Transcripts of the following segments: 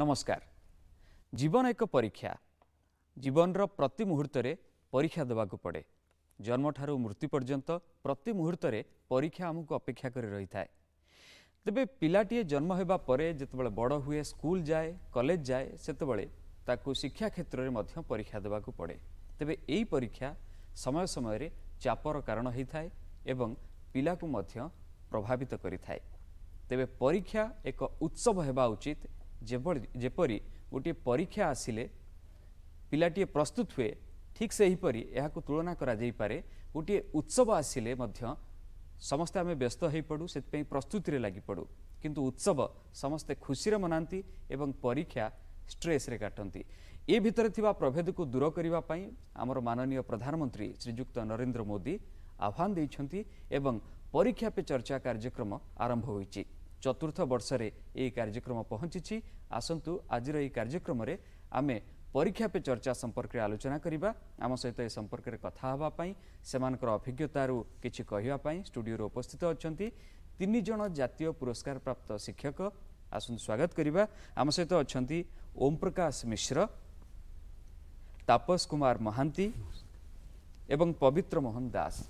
ନମସ୍କାର ଜୀବନ ଏକ ପରୀକ୍ଷା ଜୀବନର ପ୍ରତି ମୁହୂର୍ତ୍ତରେ ପରୀକ୍ଷା ଦେବାକୁ ପଡ଼େ ଜନ୍ମଠାରୁ ମୃତ୍ୟୁ ପର୍ଯ୍ୟନ୍ତ ପ୍ରତି ମୁହୂର୍ତ୍ତରେ ପରୀକ୍ଷା ଆମକୁ ଅପେକ୍ଷା କରି ରହିଥାଏ ତେବେ ପିଲାଟିଏ ଜନ୍ମ ହେବା ପରେ ଯେତେବେଳେ ବଡ଼ ହୁଏ ସ୍କୁଲ ଯାଏ କଲେଜ ଯାଏ ସେତେବେଳେ ତାକୁ ଶିକ୍ଷା କ୍ଷେତ୍ରରେ ମଧ୍ୟ ପରୀକ୍ଷା ଦେବାକୁ ପଡ଼େ ତେବେ ଏହି ପରୀକ୍ଷା ସମୟ ସମୟରେ ଚାପର କାରଣ ହୋଇଥାଏ ଏବଂ ପିଲାକୁ ମଧ୍ୟ ପ୍ରଭାବିତ କରିଥାଏ ତେବେ ପରୀକ୍ଷା ଏକ ଉତ୍ସବ ହେବା ଉଚିତ ଯେପରି ଗୋଟିଏ ପରୀକ୍ଷା ଆସିଲେ ପିଲାଟିଏ ପ୍ରସ୍ତୁତ ହୁଏ ଠିକ୍ ସେହିପରି ଏହାକୁ ତୁଳନା କରାଯାଇପାରେ ଗୋଟିଏ ଉତ୍ସବ ଆସିଲେ ମଧ୍ୟ ସମସ୍ତେ ଆମେ ବ୍ୟସ୍ତ ହୋଇପଡ଼ୁ ସେଥିପାଇଁ ପ୍ରସ୍ତୁତିରେ ଲାଗିପଡ଼ୁ କିନ୍ତୁ ଉତ୍ସବ ସମସ୍ତେ ଖୁସିରେ ମନାନ୍ତି ଏବଂ ପରୀକ୍ଷା ଷ୍ଟ୍ରେସ୍ରେ କାଟନ୍ତି ଏ ଭିତରେ ଥିବା ପ୍ରଭେଦକୁ ଦୂର କରିବା ପାଇଁ ଆମର ମାନନୀୟ ପ୍ରଧାନମନ୍ତ୍ରୀ ଶ୍ରୀଯୁକ୍ତ ନରେନ୍ଦ୍ର ମୋଦି ଆହ୍ୱାନ ଦେଇଛନ୍ତି ଏବଂ ପରୀକ୍ଷା ପେ ଚର୍ଚ୍ଚା କାର୍ଯ୍ୟକ୍ରମ ଆରମ୍ଭ ହୋଇଛି चतुर्थ वर्षले यो कार्यक्रम पहचि आसु आज कार्यक्रम आमे परीक्षा पे चर्चा सम्पर्क आलोचना आम सहित ए संपर्क सम्पर्क से अभिज्ञतु कि कि स्टुडियो उपस्थित तीन जन जातीय पुरस्कार प्राप्त शिक्षक स्वागत आसगत आम सहित ओम प्रकाश मिश्र तापस कुमार महांती एवं पवित्र मोहन दास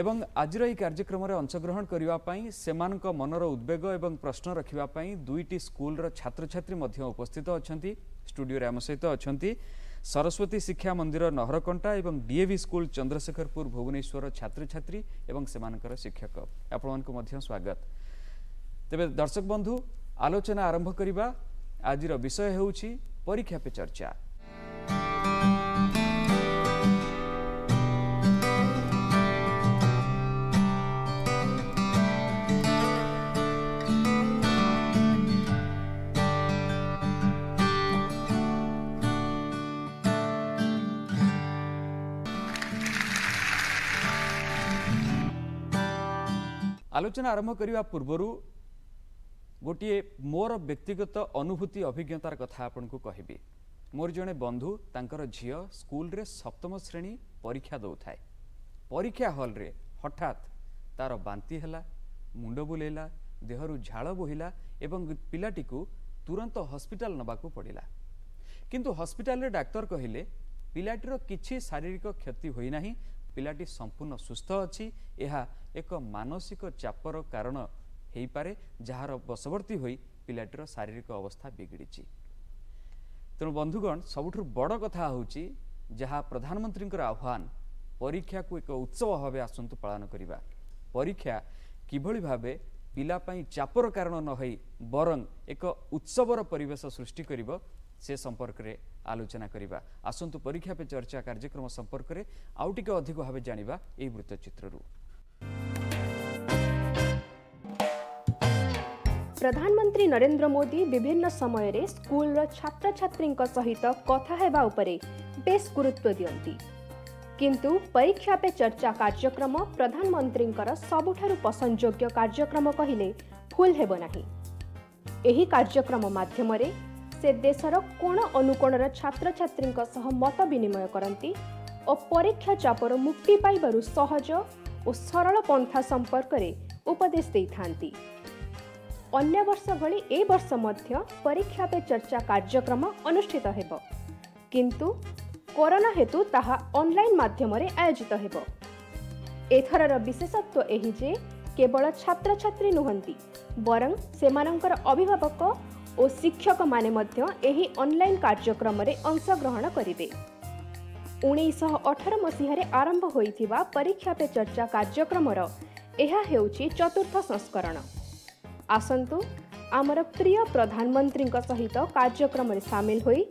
ଏବଂ ଆଜିର ଏହି କାର୍ଯ୍ୟକ୍ରମରେ ଅଂଶଗ୍ରହଣ କରିବା ପାଇଁ ସେମାନଙ୍କ ମନର ଉଦ୍ବେଗ ଏବଂ ପ୍ରଶ୍ନ ରଖିବା ପାଇଁ ଦୁଇଟି ସ୍କୁଲର ଛାତ୍ରଛାତ୍ରୀ ମଧ୍ୟ ଉପସ୍ଥିତ ଅଛନ୍ତି ଷ୍ଟୁଡ଼ିଓରେ ଆମ ସହିତ ଅଛନ୍ତି ସରସ୍ୱତୀ ଶିକ୍ଷା ମନ୍ଦିର ନହରକଣ୍ଟା ଏବଂ D A V school Chandrasekharpur Bhubaneswar ଛାତ୍ରଛାତ୍ରୀ ଏବଂ ସେମାନଙ୍କର ଶିକ୍ଷକ ଆପଣମାନଙ୍କୁ ମଧ୍ୟ ସ୍ୱାଗତ ତେବେ ଦର୍ଶକ ବନ୍ଧୁ ଆଲୋଚନା ଆରମ୍ଭ କରିବା ଆଜିର ବିଷୟ ହେଉଛି ପରୀକ୍ଷା ପେ ଚର୍ଚ୍ଚା ଆଲୋଚନା ଆରମ୍ଭ କରିବା ପୂର୍ବରୁ ଗୋଟିଏ ମୋର ବ୍ୟକ୍ତିଗତ ଅନୁଭୂତି ଅଭିଜ୍ଞତାର କଥା ଆପଣଙ୍କୁ କହିବି ମୋର ଜଣେ ବନ୍ଧୁ ତାଙ୍କର ଝିଅ ସ୍କୁଲରେ ସପ୍ତମ ଶ୍ରେଣୀ ପରୀକ୍ଷା ଦେଉଥାଏ ପରୀକ୍ଷା ହଲ୍ରେ ହଠାତ୍ ତାର ବାନ୍ତି ହେଲା ମୁଣ୍ଡ ବୁଲେଇଲା ଦେହରୁ ଝାଳ ବୋହିଲା ଏବଂ ପିଲାଟିକୁ ତୁରନ୍ତ ହସ୍ପିଟାଲ ନେବାକୁ ପଡ଼ିଲା କିନ୍ତୁ ହସ୍ପିଟାଲରେ ଡାକ୍ତର କହିଲେ ପିଲାଟିର କିଛି ଶାରୀରିକ କ୍ଷତି ହୋଇନାହିଁ ପିଲାଟି ସମ୍ପୂର୍ଣ୍ଣ ସୁସ୍ଥ ଅଛି ଏହା ଏକ ମାନସିକ ଚାପର କାରଣ ହୋଇପାରେ ଯାହାର ବଶବର୍ତ୍ତୀ ହୋଇ ପିଲାଟିର ଶାରୀରିକ ଅବସ୍ଥା ବିଗିଡ଼ିଛି ତେଣୁ ବନ୍ଧୁଗଣ ସବୁଠାରୁ ବଡ଼ କଥା ହେଉଛି ଯାହା ପ୍ରଧାନମନ୍ତ୍ରୀଙ୍କର ଆହ୍ୱାନ ପରୀକ୍ଷାକୁ ଏକ ଉତ୍ସବ ଭାବେ ଆସନ୍ତୁ ପାଳନ କରିବା ପରୀକ୍ଷା କିଭଳି ଭାବେ ପିଲା ପାଇଁ ଚାପର କାରଣ ନ ହୋଇ ବରଂ ଏକ ଉତ୍ସବର ପରିବେଶ ସୃଷ୍ଟି କରିବ ᱥᱮ সম্পৰ্কৰে আলোচনা কৰিবা আসন্ত পৰীক্ষা পে চৰচা কাৰ্যক্ৰম সম্পৰ্কৰে আউটিক অধিকভাৱে জানিব এই বৃত্তচitraৰু প্ৰধানমন্ত্ৰী নৰেন্দ্ৰ মোদী বিভিন্ন সময়ৰে স্কুল ৰ ছাত্ৰ ছাত্ৰীৰক সহিত কথা হেবা ওপৰে বেছ গুৰুত্ব দিয়ନ୍ତି কিন্তু পৰীক্ষা পে চৰচা কাৰ্যক্ৰম প্ৰধানমন্ত্ৰীৰ সবুঠৰু পছন্দযোগ্য কাৰ্যক্ৰম কহিলে ফুল হেব নহয় এই কাৰ্যক্ৰম মাধ্যমৰে ସେ ଦେଶର କୋଣ ଅନୁକୋଣର ଛାତ୍ରଛାତ୍ରୀଙ୍କ ସହ ମତ ବିନିମୟ କରନ୍ତି ଓ ପରୀକ୍ଷା ଚାପରୁ ମୁକ୍ତି ପାଇବାରୁ ସହଜ ଓ ସରଳ ପନ୍ଥା ସମ୍ପର୍କରେ ଉପଦେଶ ଦେଇଥାନ୍ତି ଅନ୍ୟ ବର୍ଷ ଭଳି ଏ ବର୍ଷ ମଧ୍ୟ ପରୀକ୍ଷା ପେ ଚର୍ଚ୍ଚା କାର୍ଯ୍ୟକ୍ରମ ଅନୁଷ୍ଠିତ ହେବ କିନ୍ତୁ କରୋନା ହେତୁ ତାହା ଅନଲାଇନ୍ ମାଧ୍ୟମରେ ଆୟୋଜିତ ହେବ ଏଥରର ବିଶେଷତ୍ୱ ଏହି ଯେ କେବଳ ଛାତ୍ରଛାତ୍ରୀ ନୁହନ୍ତି ବରଂ ସେମାନଙ୍କର ଅଭିଭାବକ ଓ ଶିକ୍ଷକମାନେ ମଧ୍ୟ ଏହି ଅନଲାଇନ୍ କାର୍ଯ୍ୟକ୍ରମରେ ଅଂଶଗ୍ରହଣ କରିବେ ଉଣେଇଶହ ଅଠର ମସିହାରେ ଆରମ୍ଭ ହୋଇଥିବା ପରୀକ୍ଷା ପେ ଚର୍ଚ୍ଚା କାର୍ଯ୍ୟକ୍ରମର ଏହା ହେଉଛି ଚତୁର୍ଥ ସଂସ୍କରଣ ଆସନ୍ତୁ ଆମର ପ୍ରିୟ ପ୍ରଧାନମନ୍ତ୍ରୀଙ୍କ ସହିତ କାର୍ଯ୍ୟକ୍ରମରେ ସାମିଲ ହୋଇ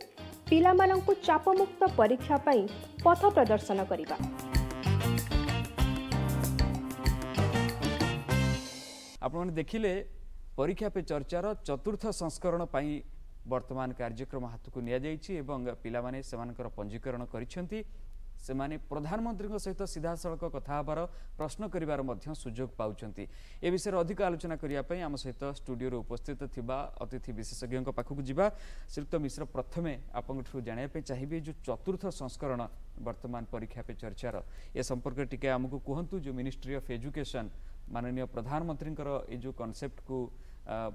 ପିଲାମାନଙ୍କୁ ଚାପମୁକ୍ତ ପରୀକ୍ଷା ପାଇଁ ପଥ ପ୍ରଦର୍ଶନ କରିବା ଆପଣମାନେ ଦେଖିଲେ परीक्षा पे चर्चार चतुर्थ संस्करण वर्तमान कार्यक्रम बर्तमान कार्य पिला कर गरिन्छ प्रधानमंत्री सहित सिधासँग कथा हबार प्रश्न सुजोग पाँच ए विषय अधिक आलोचना सहित स्टूडियो उपस्थित पाखक विशेषज्ञ श्रीयुक्त मिश्र प्रथमे जानापी चाहिए जो चतुर्थ संस्करण बर्तमान परीक्षा पे चर्चार ए संपर्क टिकै आमको कहतु जो मिनिस्ट्री अफ एजुकेशन माननीय प्रधानमंत्रीकर ये जो कनसेप्ट को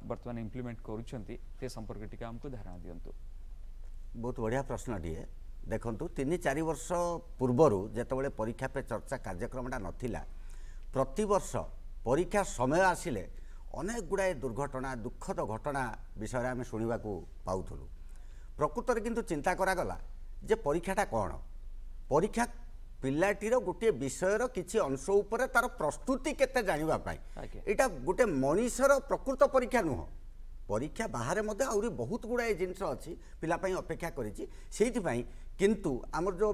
बर्तमान इम्प्लीमेंट कर संपर्क टी आमको धारणा दिंतु बहुत बढ़िया प्रश्न टीए देखु तीन चार वर्ष पूर्वर जोबले परीक्षा पे चर्चा कार्यक्रम ना प्रत वर्ष परीक्षा समय आसिले अनेक गुड़ाए दुर्घटना दुखद घटना विषय आम शुणा पाथलु प्रकृत कितु चिंता करागला जे परीक्षाटा कौन परीक्षा ପିଲାଟିର ଗୋଟିଏ ବିଷୟର କିଛି ଅଂଶ ଉପରେ ତାର ପ୍ରସ୍ତୁତି କେତେ ଜାଣିବା ପାଇଁ ଏଇଟା ଗୋଟେ ମଣିଷର ପ୍ରକୃତ ପରୀକ୍ଷା ନୁହଁ ପରୀକ୍ଷା ବାହାରେ ମଧ୍ୟ ଆହୁରି ବହୁତ ଗୁଡ଼ାଏ ଜିନିଷ ଅଛି ପିଲା ପାଇଁ ଅପେକ୍ଷା କରିଛି ସେଇଥିପାଇଁ କିନ୍ତୁ ଆମର ଯେଉଁ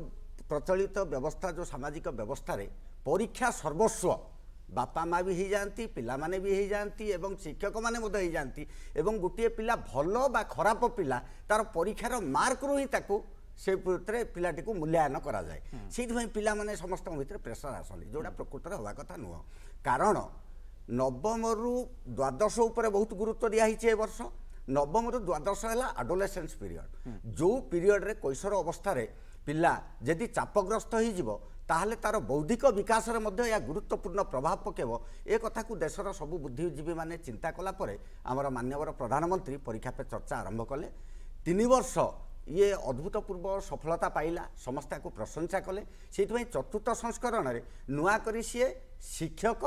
ପ୍ରଚଳିତ ବ୍ୟବସ୍ଥା ଯେଉଁ ସାମାଜିକ ବ୍ୟବସ୍ଥାରେ ପରୀକ୍ଷା ସର୍ବସ୍ୱ ବାପା ମା ବି ହେଇଯାଆନ୍ତି ପିଲାମାନେ ବି ହେଇଯାଆନ୍ତି ଏବଂ ଶିକ୍ଷକମାନେ ମଧ୍ୟ ହେଇଯାଆନ୍ତି ଏବଂ ଗୋଟିଏ ପିଲା ଭଲ ବା ଖରାପ ପିଲା ତାର ପରୀକ୍ଷାର ମାର୍କରୁ ହିଁ ତାକୁ ସେ ଉପରେ ପିଲାଟିକୁ ମୂଲ୍ୟାୟନ କରାଯାଏ ସେଇଥିପାଇଁ ପିଲାମାନେ ସମସ୍ତଙ୍କ ଭିତରେ ପ୍ରେସର ଆସନ୍ତି ଯେଉଁଟା ପ୍ରକୃତରେ ହେବା କଥା ନୁହଁ କାରଣ ନବମରୁ ଦ୍ୱାଦଶ ଉପରେ ବହୁତ ଗୁରୁତ୍ୱ ଦିଆହେଇଛି ଏ ବର୍ଷ ନବମରୁ ଦ୍ୱାଦଶ ହେଲା ଆଡୋଲେସେନ୍ସ ପିରିୟଡ୍ ଯେଉଁ ପିରିୟଡ଼ରେ କୈଶୋର ଅବସ୍ଥାରେ ପିଲା ଯଦି ଚାପଗ୍ରସ୍ତ ହୋଇଯିବ ତାହେଲେ ତାର ବୌଦ୍ଧିକ ବିକାଶରେ ମଧ୍ୟ ଏହା ଗୁରୁତ୍ୱପୂର୍ଣ୍ଣ ପ୍ରଭାବ ପକାଇବ ଏ କଥାକୁ ଦେଶର ସବୁ ବୁଦ୍ଧିଜୀବୀମାନେ ଚିନ୍ତା କଲା ପରେ ଆମର ମାନ୍ୟବର ପ୍ରଧାନମନ୍ତ୍ରୀ ପରୀକ୍ଷା ପେ ଚର୍ଚ୍ଚା ଆରମ୍ଭ କଲେ ତିନି ବର୍ଷ ଇଏ ଅଦ୍ଭୁତପୂର୍ବ ସଫଳତା ପାଇଲା ସମସ୍ତେ ଆକୁ ପ୍ରଶଂସା କଲେ ସେଇଥିପାଇଁ ଚତୁର୍ଥ ସଂସ୍କରଣରେ ନୂଆକରି ସିଏ ଶିକ୍ଷକ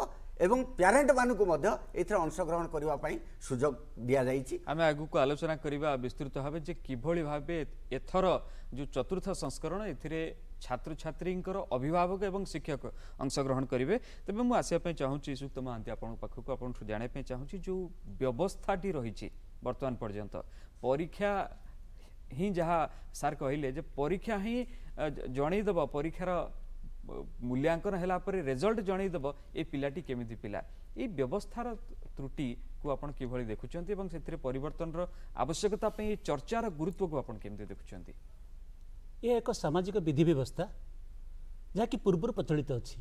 ଏବଂ ପ୍ୟାରେଣ୍ଟମାନଙ୍କୁ ମଧ୍ୟ ଏଥିରେ ଅଂଶଗ୍ରହଣ କରିବା ପାଇଁ ସୁଯୋଗ ଦିଆଯାଇଛି ଆମେ ଆଗକୁ ଆଲୋଚନା କରିବା ବିସ୍ତୃତ ଭାବେ ଯେ କିଭଳି ଭାବେ ଏଥର ଯେଉଁ ଚତୁର୍ଥ ସଂସ୍କରଣ ଏଥିରେ ଛାତ୍ରଛାତ୍ରୀଙ୍କର ଅଭିଭାବକ ଏବଂ ଶିକ୍ଷକ ଅଂଶଗ୍ରହଣ କରିବେ ତେବେ ମୁଁ ଆସିବା ପାଇଁ ଚାହୁଁଛି ସୁକ୍ତ ମହାନ୍ତି ଆପଣଙ୍କ ପାଖକୁ ଆପଣଙ୍କଠୁ ଜାଣିବା ପାଇଁ ଚାହୁଁଛି ଯେଉଁ ବ୍ୟବସ୍ଥାଟି ରହିଛି ବର୍ତ୍ତମାନ ପର୍ଯ୍ୟନ୍ତ ପରୀକ୍ଷା ही जहाँ सार कहले परीक्षा ही जनईदब परीक्षार मूल्यांकन है रेजल्ट जनईदब ये पाटी केमी पिला ये त्रुटि को आज कि देखुं पर आवश्यकता चर्चार गुरुत्व को आपत देखुं ये एक सामाजिक विधि व्यवस्था जहाँकि पूर्व प्रचलित अच्छी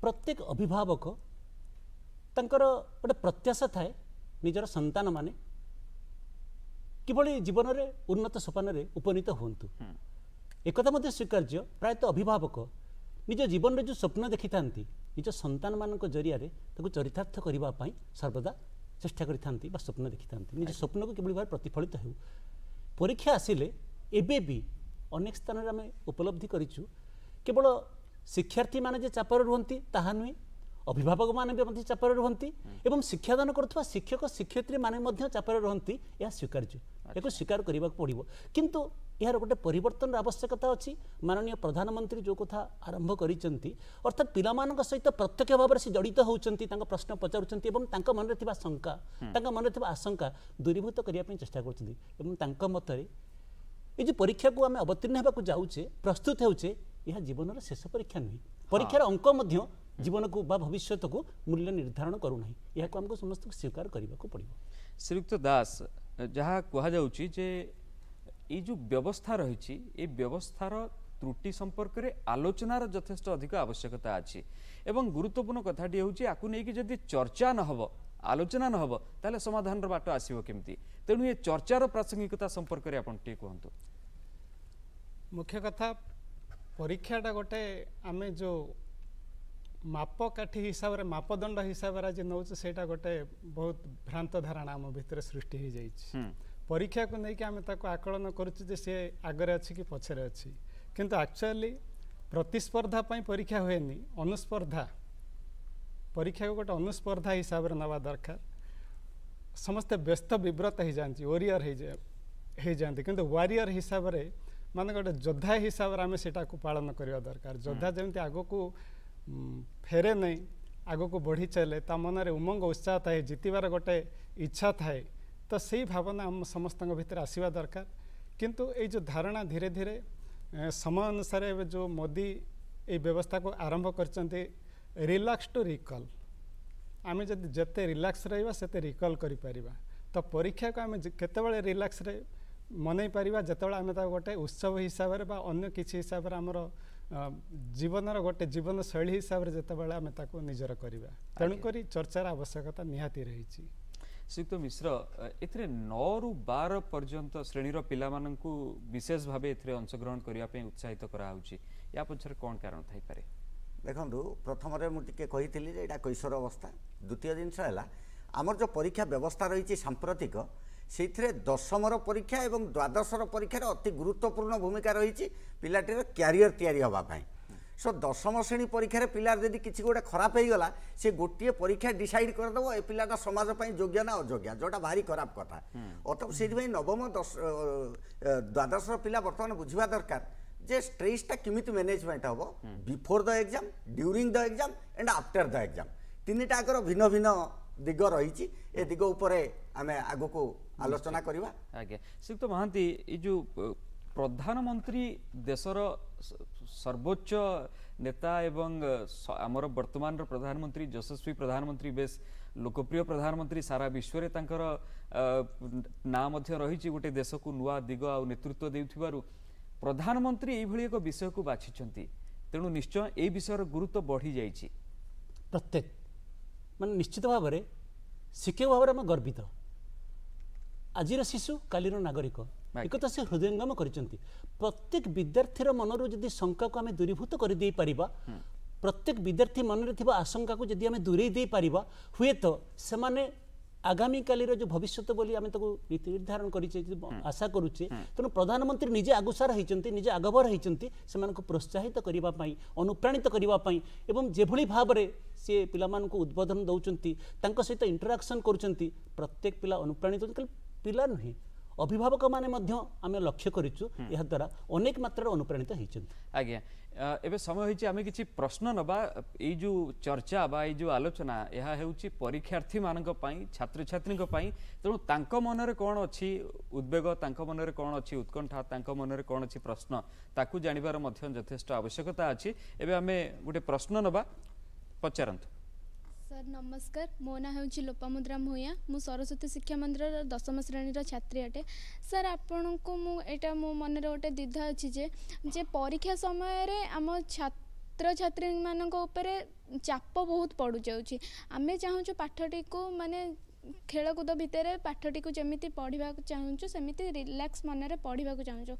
प्रत्येक अभिभावक गोटे प्रत्याशा थाए निजर सतान मानी କିଭଳି ଜୀବନରେ ଉନ୍ନତ ସୋପାନରେ ଉପନୀତ ହୁଅନ୍ତୁ ଏକଥା ମଧ୍ୟ ସ୍ୱୀକାର୍ଯ୍ୟ ପ୍ରାୟତଃ ଅଭିଭାବକ ନିଜ ଜୀବନରେ ଯେଉଁ ସ୍ୱପ୍ନ ଦେଖିଥାନ୍ତି ନିଜ ସନ୍ତାନମାନଙ୍କ ଜରିଆରେ ତାକୁ ଚରିତାର୍ଥ କରିବା ପାଇଁ ସର୍ବଦା ଚେଷ୍ଟା କରିଥାନ୍ତି ବା ସ୍ୱପ୍ନ ଦେଖିଥାନ୍ତି ନିଜ ସ୍ୱପ୍ନକୁ କିଭଳି ଭାବରେ ପ୍ରତିଫଳିତ ହେଉ ପରୀକ୍ଷା ଆସିଲେ ଏବେ ବି ଅନେକ ସ୍ଥାନରେ ଆମେ ଉପଲବ୍ଧି କରିଛୁ କେବଳ ଶିକ୍ଷାର୍ଥୀମାନେ ଯେ ଚାପରେ ରୁହନ୍ତି ତାହା ନୁହେଁ ଅଭିଭାବକମାନେ ବି ମଧ୍ୟ ଚାପରେ ରୁହନ୍ତି ଏବଂ ଶିକ୍ଷାଦାନ କରୁଥିବା ଶିକ୍ଷକ ଶିକ୍ଷୟତ୍ରୀମାନେ ମଧ୍ୟ ଚାପରେ ରୁହନ୍ତି ଏହା ସ୍ୱୀକାର୍ଯ୍ୟ ଏହାକୁ ସ୍ୱୀକାର କରିବାକୁ ପଡ଼ିବ କିନ୍ତୁ ଏହାର ଗୋଟେ ପରିବର୍ତ୍ତନର ଆବଶ୍ୟକତା ଅଛି ମାନନୀୟ ପ୍ରଧାନମନ୍ତ୍ରୀ ଯେଉଁ କଥା ଆରମ୍ଭ କରିଛନ୍ତି ଅର୍ଥାତ୍ ପିଲାମାନଙ୍କ ସହିତ ପ୍ରତ୍ୟକ୍ଷ ଭାବରେ ସେ ଜଡ଼ିତ ହେଉଛନ୍ତି ତାଙ୍କ ପ୍ରଶ୍ନ ପଚାରୁଛନ୍ତି ଏବଂ ତାଙ୍କ ମନରେ ଥିବା ଶଙ୍କା ତାଙ୍କ ମନରେ ଥିବା ଆଶଙ୍କା ଦୂରୀଭୂତ କରିବା ପାଇଁ ଚେଷ୍ଟା କରୁଛନ୍ତି ଏବଂ ତାଙ୍କ ମତରେ ଏ ଯେଉଁ ପରୀକ୍ଷାକୁ ଆମେ ଅବତୀର୍ଣ୍ଣ ହେବାକୁ ଯାଉଛେ ପ୍ରସ୍ତୁତ ହେଉଛେ ଏହା ଜୀବନର ଶେଷ ପରୀକ୍ଷା ନୁହେଁ ପରୀକ୍ଷାର ଅଙ୍କ ମଧ୍ୟ ଜୀବନକୁ ବା ଭବିଷ୍ୟତକୁ ମୂଲ୍ୟ ନିର୍ଦ୍ଧାରଣ କରୁନାହିଁ ଏହାକୁ ଆମକୁ ସମସ୍ତଙ୍କୁ ସ୍ୱୀକାର କରିବାକୁ ପଡ଼ିବ ଶ୍ରୀଯୁକ୍ତ ଦାସ ଯାହା କୁହାଯାଉଛି ଯେ ଏଇ ଯେଉଁ ବ୍ୟବସ୍ଥା ରହିଛି ଏ ବ୍ୟବସ୍ଥାର ত্রুটি সম্পর্কে আলোচনার যথেষ্ট অধিক আবশ্যকতা আছে এবং গুরুত্বপূর্ণ কথাটি হচ্ছে আকু নেই যদি চর্চা নহব আলোচনা নহব তাহলে সমাধানর বাট আসব কমিটি তেমন এ চর্চার প্রাসঙ্গিকতা সম্পর্কে আপনার টিকি কুহতু মুখ্য কথা পরীক্ষাটা গোটে আমি যে मपकाठी हिसाब से मापदंड हिसाब से आज नौ से गोटे बहुत भ्रांत धारणा आम भितर सृष्टि परीक्षा को लेकिन आम आकलन कर सी आगे अच्छे कि पचर अच्छी कितु आकचुअली प्रतिस्पर्धापी परीक्षा हुए नहीं अनुस्पर्धा परीक्षा को गोटे अनुस्पर्धा हिसाब से नवा दरकार समस्ते व्यस्त ब्रत हो जाती ओरीयर हो जाती कि वारीयर हिसाब से मान गोटे योद्धा हिसाब से आम से पालन करवा दरकार योद्धा जमी आग को ଫେରେ ନାହିଁ ଆଗକୁ ବଢ଼ି ଚାଲେ ତା ମନରେ ଉମଙ୍ଗ ଉତ୍ସାହ ଥାଏ ଜିତିବାର ଗୋଟେ ଇଚ୍ଛା ଥାଏ ତ ସେଇ ଭାବନା ଆମ ସମସ୍ତଙ୍କ ଭିତରେ ଆସିବା ଦରକାର କିନ୍ତୁ ଏଇ ଯେଉଁ ଧାରଣା ଧୀରେ ଧୀରେ ସମୟ ଅନୁସାରେ ଏବେ ଯେଉଁ ମୋଦି ଏଇ ବ୍ୟବସ୍ଥାକୁ ଆରମ୍ଭ କରିଛନ୍ତି ରିଲାକ୍ସ ଟୁ ରିକଲ୍ ଆମେ ଯଦି ଯେତେ ରିଲାକ୍ସ ରହିବା ସେତେ ରିକଲ୍ କରିପାରିବା ତ ପରୀକ୍ଷାକୁ ଆମେ କେତେବେଳେ ରିଲାକ୍ସରେ ମନେଇ ପାରିବା ଯେତେବେଳେ ଆମେ ତାକୁ ଗୋଟେ ଉତ୍ସବ ହିସାବରେ ବା ଅନ୍ୟ କିଛି ହିସାବରେ ଆମର ଜୀବନର ଗୋଟେ ଜୀବନଶୈଳୀ ହିସାବରେ ଯେତେବେଳେ ଆମେ ତାକୁ ନିଜର କରିବା ତେଣୁକରି ଚର୍ଚ୍ଚାର ଆବଶ୍ୟକତା ନିହାତି ରହିଛି ଶ୍ରୀଯୁକ୍ତ ମିଶ୍ର ଏଥିରେ ନଅରୁ ବାର ପର୍ଯ୍ୟନ୍ତ ଶ୍ରେଣୀର ପିଲାମାନଙ୍କୁ ବିଶେଷ ଭାବେ ଏଥିରେ ଅଂଶଗ୍ରହଣ କରିବା ପାଇଁ ଉତ୍ସାହିତ କରାହେଉଛି ୟା ପଛରେ କ'ଣ କାରଣ ଥାଇପାରେ ଦେଖନ୍ତୁ ପ୍ରଥମରେ ମୁଁ ଟିକିଏ କହିଥିଲି ଯେ ଏଇଟା କୈଶୋର ଅବସ୍ଥା ଦ୍ୱିତୀୟ ଜିନିଷ ହେଲା ଆମର ଯେଉଁ ପରୀକ୍ଷା ବ୍ୟବସ୍ଥା ରହିଛି ସାମ୍ପ୍ରତିକ ସେଇଥିରେ ଦଶମର ପରୀକ୍ଷା ଏବଂ ଦ୍ୱାଦଶର ପରୀକ୍ଷାରେ ଅତି ଗୁରୁତ୍ୱପୂର୍ଣ୍ଣ ଭୂମିକା ରହିଛି ପିଲାଟିର କ୍ୟାରିୟର ତିଆରି ହେବା ପାଇଁ ସୋ ଦଶମ ଶ୍ରେଣୀ ପରୀକ୍ଷାରେ ପିଲାର ଯଦି କିଛି ଗୋଟେ ଖରାପ ହେଇଗଲା ସେ ଗୋଟିଏ ପରୀକ୍ଷା ଡିସାଇଡ୍ କରିଦେବ ଏ ପିଲାଟା ସମାଜ ପାଇଁ ଯୋଗ୍ୟ ନା ଅଯୋଗ୍ୟ ଯେଉଁଟା ଭାରି ଖରାପ କଥା ଅତ ସେଥିପାଇଁ ନବମ ଦଶ ଦ୍ୱାଦଶର ପିଲା ବର୍ତ୍ତମାନ ବୁଝିବା ଦରକାର ଯେ ଷ୍ଟ୍ରେସ୍ଟା କେମିତି ମ୍ୟାନେଜମେଣ୍ଟ ହେବ before the exam during the exam and after the exam ତିନିଟାକର ଭିନ୍ନ ଭିନ୍ନ ଦିଗ ରହିଛି ଏ ଦିଗ ଉପରେ ଆମେ ଆଗକୁ ଆଲୋଚନା କରିବା ଆଜ୍ଞା ଶ୍ରୀଯୁକ୍ତ ମହାନ୍ତି ଏଇ ଯେଉଁ ପ୍ରଧାନମନ୍ତ୍ରୀ ଦେଶର ସର୍ବୋଚ୍ଚ ନେତା ଏବଂ ଆମର ବର୍ତ୍ତମାନର ପ୍ରଧାନମନ୍ତ୍ରୀ ଯଶସ୍ୱୀ ପ୍ରଧାନମନ୍ତ୍ରୀ ବେଶ ଲୋକପ୍ରିୟ ପ୍ରଧାନମନ୍ତ୍ରୀ ସାରା ବିଶ୍ୱରେ ତାଙ୍କର ନାଁ ମଧ୍ୟ ରହିଛି ଗୋଟେ ଦେଶକୁ ନୂଆ ଦିଗ ଆଉ ନେତୃତ୍ୱ ଦେଉଥିବାରୁ ପ୍ରଧାନମନ୍ତ୍ରୀ ଏଇଭଳି ଏକ ବିଷୟକୁ ବାଛିଛନ୍ତି ତେଣୁ ନିଶ୍ଚୟ ଏଇ ବିଷୟର ଗୁରୁତ୍ୱ ବଢ଼ିଯାଇଛି ପ୍ରତ୍ୟେକ ମାନେ ନିଶ୍ଚିତ ଭାବରେ ଶିକ୍ଷକ ଭାବରେ ଆମେ ଗର୍ବିତ ଆଜିର ଶିଶୁ କାଲିର ନାଗରିକ ଏକଥା ସେ ହୃଦୟଙ୍ଗମ କରିଛନ୍ତି ପ୍ରତ୍ୟେକ ବିଦ୍ୟାର୍ଥୀର ମନରୁ ଯଦି ଶଙ୍କାକୁ ଆମେ ଦୂରୀଭୂତ କରିଦେଇପାରିବା ପ୍ରତ୍ୟେକ ବିଦ୍ୟାର୍ଥୀ ମନରେ ଥିବା ଆଶଙ୍କାକୁ ଯଦି ଆମେ ଦୂରେଇ ଦେଇପାରିବା ହୁଏତ ସେମାନେ आगामी र जो भविष्य बोलीको नीति निर्धारण गरि आशा गरुछ तधानमन्त्री निजे आगुसार है निजे आगभर है समासाहित गर्दा अनुप्राणित गर्दा एभली भावर सि पिन् उद्वोधन देउछन् तन्ट्राक्सन गर्ुन प्रत्येक पिया अनुप्राणित हुन्छ कहिले पिला नुँ ଅଭିଭାବକମାନେ ମଧ୍ୟ ଆମେ ଲକ୍ଷ୍ୟ କରିଛୁ ଏହାଦ୍ୱାରା ଅନେକ ମାତ୍ରାରେ ଅନୁପ୍ରାଣିତ ହୋଇଛନ୍ତି ଆଜ୍ଞା ଏବେ ସମୟ ହୋଇଛି ଆମେ କିଛି ପ୍ରଶ୍ନ ନେବା ଏଇ ଯେଉଁ ଚର୍ଚ୍ଚା ବା ଏଇ ଯେଉଁ ଆଲୋଚନା ଏହା ହେଉଛି ପରୀକ୍ଷାର୍ଥୀମାନଙ୍କ ପାଇଁ ଛାତ୍ରଛାତ୍ରୀଙ୍କ ପାଇଁ ତେଣୁ ତାଙ୍କ ମନରେ କ'ଣ ଅଛି ଉଦ୍ବେଗ ତାଙ୍କ ମନରେ କ'ଣ ଅଛି ଉତ୍କଣ୍ଠା ତାଙ୍କ ମନରେ କ'ଣ ଅଛି ପ୍ରଶ୍ନ ତାକୁ ଜାଣିବାର ମଧ୍ୟ ଯଥେଷ୍ଟ ଆବଶ୍ୟକତା ଅଛି ଏବେ ଆମେ ଗୋଟେ ପ୍ରଶ୍ନ ନେବା ପଚାରନ୍ତୁ ସାର୍ ନମସ୍କାର ମୋ ନାଁ ହେଉଛି ଲୋପାମୁଦ୍ରା ଭୂୟାଁ ମୁଁ ସରସ୍ୱତୀ ଶିକ୍ଷା ମନ୍ଦିରର ଦଶମ ଶ୍ରେଣୀର ଛାତ୍ରୀ ଅଟେ ସାର୍ ଆପଣଙ୍କୁ ମୁଁ ଏଇଟା ମୋ ମନରେ ଗୋଟେ ଦ୍ୱିଧା ଅଛି ଯେ ଯେ ପରୀକ୍ଷା ସମୟରେ ଆମ ଛାତ୍ରଛାତ୍ରୀମାନଙ୍କ ଉପରେ ଚାପ ବହୁତ ପଡ଼ୁଯାଉଛି ଆମେ ଚାହୁଁଛୁ ପାଠଟିକୁ ମାନେ ଖେଳକୁଦ ଭିତରେ ପାଠଟିକୁ ଯେମିତି ପଢ଼ିବାକୁ ଚାହୁଁଛୁ ସେମିତି ରିଲାକ୍ସ ମନରେ ପଢ଼ିବାକୁ ଚାହୁଁଛୁ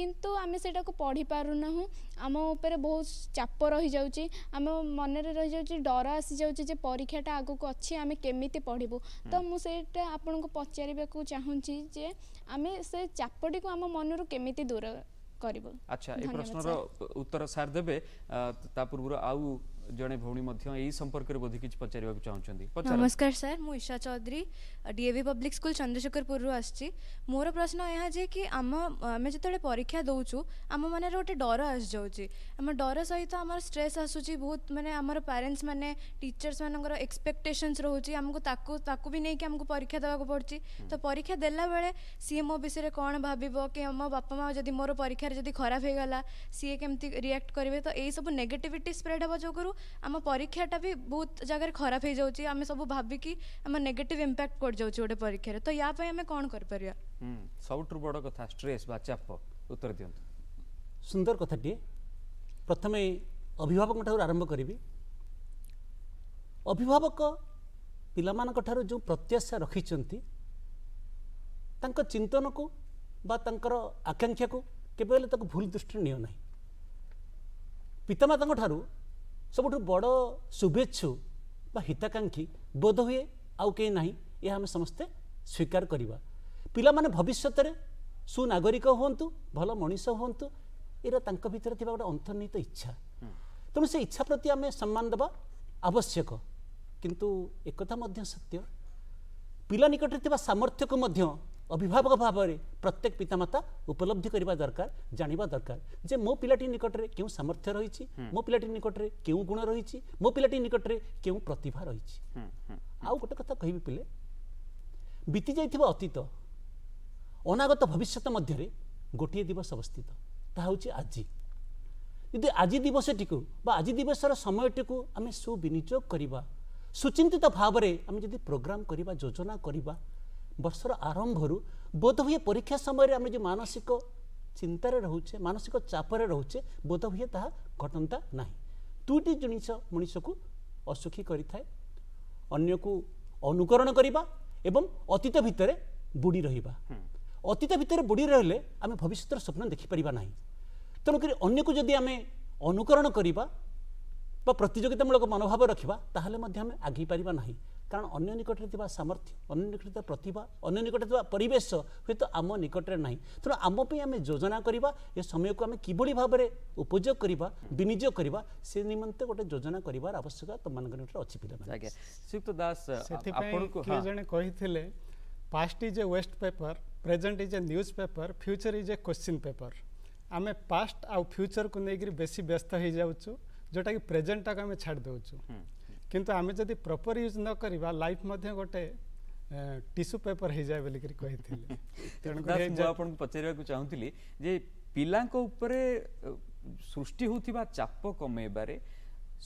କିନ୍ତୁ ଆମେ ସେଇଟାକୁ ପଢ଼ିପାରୁନାହୁଁ ଆମ ଉପରେ ବହୁତ ଚାପ ରହିଯାଉଛି ଆମ ମନରେ ରହିଯାଉଛି ଡର ଆସିଯାଉଛି ଯେ ପରୀକ୍ଷାଟା ଆଗକୁ ଅଛି ଆମେ କେମିତି ପଢ଼ିବୁ ତ ମୁଁ ସେଇଟା ଆପଣଙ୍କୁ ପଚାରିବାକୁ ଚାହୁଁଛି ଯେ ଆମେ ସେ ଚାପଟିକୁ ଆମ ମନରୁ କେମିତି ଦୂର କରିବୁ ଆଚ୍ଛା ଏ ପ୍ରଶ୍ନର ଉତ୍ତର ସାର୍ ଦେବେ ତା ପୂର୍ବରୁ ଆଉ जड़े भाई संपर्क में बोध कि पचार नमस्कार सर मुशा Chaudhary DAV public school Chandrasekharpur आोर प्रश्न यह कि आम जो परीक्षा दौचु आम मन गोटे डर आस जाऊँ डर सहित आम स्ट्रेस आसूस बहुत मानते आम पेरेन्ट्स मैंने टीचर्स मान एक्सपेक्टेसन्स रोचे भी नहीं कि परीक्षा देवाक पड़ी तो परीक्षा देला बेले सी मो विषय कौन भाव कि मो बापा माँ जब मोर परीक्षार जब खराब होगा सीए कमी रिएक्ट करेंगे तो यही सब नेगेटिविटी स्प्रेड हे जो करूँ ଆମ ପରୀକ୍ଷାଟା ବି ବହୁତ ଜାଗାରେ ଖରାପ ହେଇଯାଉଛି ଆମେ ସବୁ ଭାବିକି ଆମ ନେଗେଟିଭ୍ ଇମ୍ପାକ୍ଟ ପଡ଼ିଯାଉଛି ଗୋଟେ ପରୀକ୍ଷାରେ ତ ୟା ପାଇଁ ଆମେ କ'ଣ କରିପାରିବା ସବୁଠୁ ବଡ଼ କଥା ଷ୍ଟ୍ରେସ୍ ବା ଚାପ ଉତ୍ତର ଦିଅନ୍ତୁ ସୁନ୍ଦର କଥାଟିଏ ପ୍ରଥମେ ଅଭିଭାବକଙ୍କ ଠାରୁ ଆରମ୍ଭ କରିବି ଅଭିଭାବକ ପିଲାମାନଙ୍କ ଠାରୁ ଯେଉଁ ପ୍ରତ୍ୟାଶା ରଖିଛନ୍ତି ତାଙ୍କ ଚିନ୍ତନକୁ ବା ତାଙ୍କର ଆକାଂକ୍ଷାକୁ କେବେ ହେଲେ ତାକୁ ଭୁଲ ଦୃଷ୍ଟିରେ ନିଅ ନାହିଁ ପିତାମାତାଙ୍କ ଠାରୁ ସବୁଠୁ ବଡ଼ ଶୁଭେଚ୍ଛୁ ବା ହିତାକାଂକ୍ଷୀ ବୋଧ ହୁଏ ଆଉ କେହି ନାହିଁ ଏହା ଆମେ ସମସ୍ତେ ସ୍ୱୀକାର କରିବା ପିଲାମାନେ ଭବିଷ୍ୟତରେ ସୁନାଗରିକ ହୁଅନ୍ତୁ ଭଲ ମଣିଷ ହୁଅନ୍ତୁ ଏଇଟା ତାଙ୍କ ଭିତରେ ଥିବା ଗୋଟେ ଅନ୍ତର୍ନିହିତ ଇଚ୍ଛା ତେଣୁ ସେ ଇଚ୍ଛା ପ୍ରତି ଆମେ ସମ୍ମାନ ଦେବା ଆବଶ୍ୟକ କିନ୍ତୁ ଏକଥା ମଧ୍ୟ ସତ୍ୟ ପିଲା ନିକଟରେ ଥିବା ସାମର୍ଥ୍ୟକୁ ମଧ୍ୟ ଅଭିଭାବକ ଭାବରେ ପ୍ରତ୍ୟେକ ପିତାମାତା ଉପଲବ୍ଧି କରିବା ଦରକାର ଜାଣିବା ଦରକାର ଯେ ମୋ ପିଲାଟି ନିକଟରେ କେଉଁ ସାମର୍ଥ୍ୟ ରହିଛି ମୋ ପିଲାଟି ନିକଟରେ କେଉଁ ଗୁଣ ରହିଛି ମୋ ପିଲାଟି ନିକଟରେ କେଉଁ ପ୍ରତିଭା ରହିଛି ଆଉ ଗୋଟେ କଥା କହିବି ପିଲେ ବିତିଯାଇଥିବା ଅତୀତ ଅନାଗତ ଭବିଷ୍ୟତ ମଧ୍ୟରେ ଗୋଟିଏ ଦିବସ ଅବସ୍ଥିତ ତାହା ହେଉଛି ଆଜି ଯଦି ଆଜି ଦିବସଟିକୁ ବା ଆଜି ଦିବସର ସମୟଟିକୁ ଆମେ ସୁବିନିଯୋଗ କରିବା ସୁଚିନ୍ତିତ ଭାବରେ ଆମେ ଯଦି ପ୍ରୋଗ୍ରାମ କରିବା ଯୋଜନା କରିବା ବର୍ଷର ଆରମ୍ଭରୁ ବୋଧହୁଏ ପରୀକ୍ଷା ସମୟରେ ଆମେ ଯେଉଁ ମାନସିକ ଚିନ୍ତାରେ ରହୁଛେ ମାନସିକ ଚାପରେ ରହୁଛେ ବୋଧହୁଏ ତାହା ଘଟନ୍ତା ନାହିଁ ଦୁଇଟି ଜିନିଷ ମଣିଷକୁ ଅସୁଖୀ କରିଥାଏ ଅନ୍ୟକୁ ଅନୁକରଣ କରିବା ଏବଂ ଅତୀତ ଭିତରେ ବୁଡ଼ି ରହିବା ଅତୀତ ଭିତରେ ବୁଡ଼ି ରହିଲେ ଆମେ ଭବିଷ୍ୟତର ସ୍ୱପ୍ନ ଦେଖିପାରିବା ନାହିଁ ତେଣୁକରି ଅନ୍ୟକୁ ଯଦି ଆମେ ଅନୁକରଣ କରିବା বা প্রতিযোগিতামূলক মনোভাব রাখা তাহলে মধ্যে আমি আগেই পারিবা না କାରଣ ଅନ୍ୟ ନିକଟରେ ଥିବା ସାମର୍ଥ୍ୟ ଅନ୍ୟ ନିକଟରେ ଥିବା ପ୍ରତିଭା ଅନ୍ୟ ନିକଟରେ ଥିବା ପରିବେଶ ହୁଏତ ଆମ ନିକଟରେ ନାହିଁ ତେଣୁ ଆମ ପାଇଁ ଆମେ ଯୋଜନା କରିବା ଏ ସମୟକୁ ଆମେ କିଭଳି ଭାବରେ ଉପଯୋଗ କରିବା ବିନିଯୋଗ କରିବା ସେ ନିମନ୍ତେ ଗୋଟେ ଯୋଜନା କରିବାର ଆବଶ୍ୟକତା ତୁମମାନଙ୍କ ନିକଟରେ ଅଛି ପିଲାମାନେ ଶ୍ରୀଯୁକ୍ତ ଦାସ ସେଥିପାଇଁ ଜଣେ କହିଥିଲେ past is a waste paper present is a newspaper future is a question paper ଆମେ ପାଷ୍ଟ ଆଉ ଫ୍ୟୁଚର୍କୁ ନେଇକରି ବେଶୀ ବ୍ୟସ୍ତ ହୋଇଯାଉଛୁ ଯେଉଁଟାକି ପ୍ରେଜେଣ୍ଟଟାକୁ ଆମେ ଛାଡ଼ି ଦେଉଛୁ কিন্তু আমি যদি প্রপর ইউজ ন করিবা লাইফ মধ্যে গোটে টিস্যু পেপর ହେଇଯାଏ ବୋଲିକରି କହିଥିଲେ ତେଣୁକରି ମୁଁ ଆପଣଙ୍କୁ ପଚାରିବାକୁ ଚାହୁଁଥିଲି ଯେ ପିଲାଙ୍କ ଉପରେ ସୃଷ୍ଟି ହେଉଥିବା ଚାପ କମାଇବାରେ